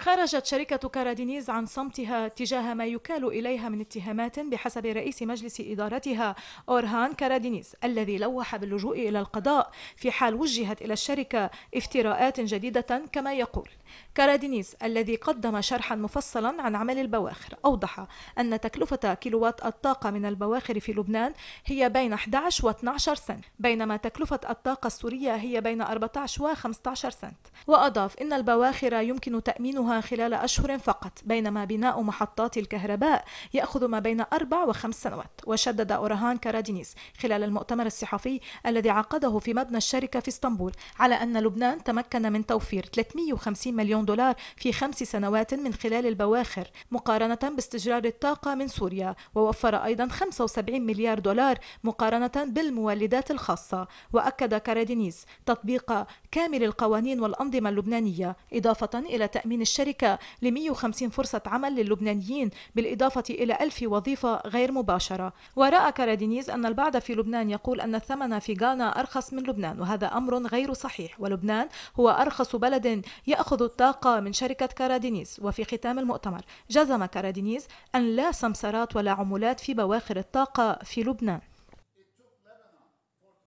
خرجت شركة كارادينيز عن صمتها تجاه ما يكال إليها من اتهامات بحسب رئيس مجلس إدارتها أورهان كارادينيز الذي لوح باللجوء إلى القضاء في حال وجهت إلى الشركة افتراءات جديدة كما يقول كارادينيز الذي قدم شرحا مفصلا عن عمل البواخر أوضح أن تكلفة كيلوات الطاقة من البواخر في لبنان هي بين 11 و 12 سنت بينما تكلفة الطاقة السورية هي بين 14 و 15 سنت وأضاف أن البواخر يمكن تأمينها خلال أشهر فقط بينما بناء محطات الكهرباء يأخذ ما بين أربع وخمس سنوات وشدد أورهان كارادينيس خلال المؤتمر الصحفي الذي عقده في مبنى الشركة في اسطنبول على أن لبنان تمكن من توفير 350 مليون دولار في خمس سنوات من خلال البواخر مقارنة باستجرار الطاقة من سوريا ووفر أيضا 75 مليار دولار مقارنة بالمولدات الخاصة وأكد كارادينيس تطبيق كامل القوانين والأنظمة اللبنانية إضافة إلى تأمين الشركة الشركة ل 150 فرصة عمل للبنانيين بالإضافة إلى 1000 وظيفة غير مباشرة ورأى كارادينيز أن البعض في لبنان يقول أن الثمن في غانا أرخص من لبنان وهذا أمر غير صحيح ولبنان هو أرخص بلد يأخذ الطاقة من شركة كارادينيز وفي ختام المؤتمر جزم كارادينيز أن لا سمسرات ولا عمولات في بواخر الطاقة في لبنان